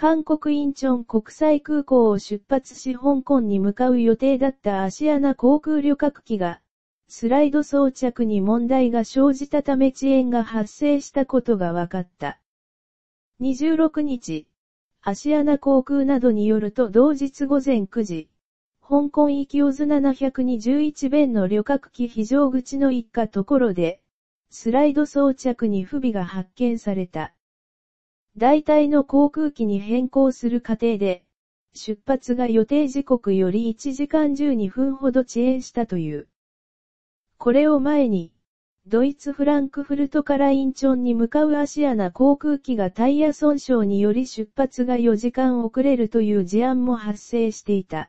韓国インチョン国際空港を出発し香港に向かう予定だったアシアナ航空旅客機が、スライド装着に問題が生じたため遅延が発生したことが分かった。26日、アシアナ航空などによると同日午前9時、香港行きオズ721便の旅客機非常口の一家ところで、スライド装着に不備が発見された。大体の航空機に変更する過程で、出発が予定時刻より1時間12分ほど遅延したという。これを前に、ドイツフランクフルトからインチョンに向かうアシアナ航空機がタイヤ損傷により出発が4時間遅れるという事案も発生していた。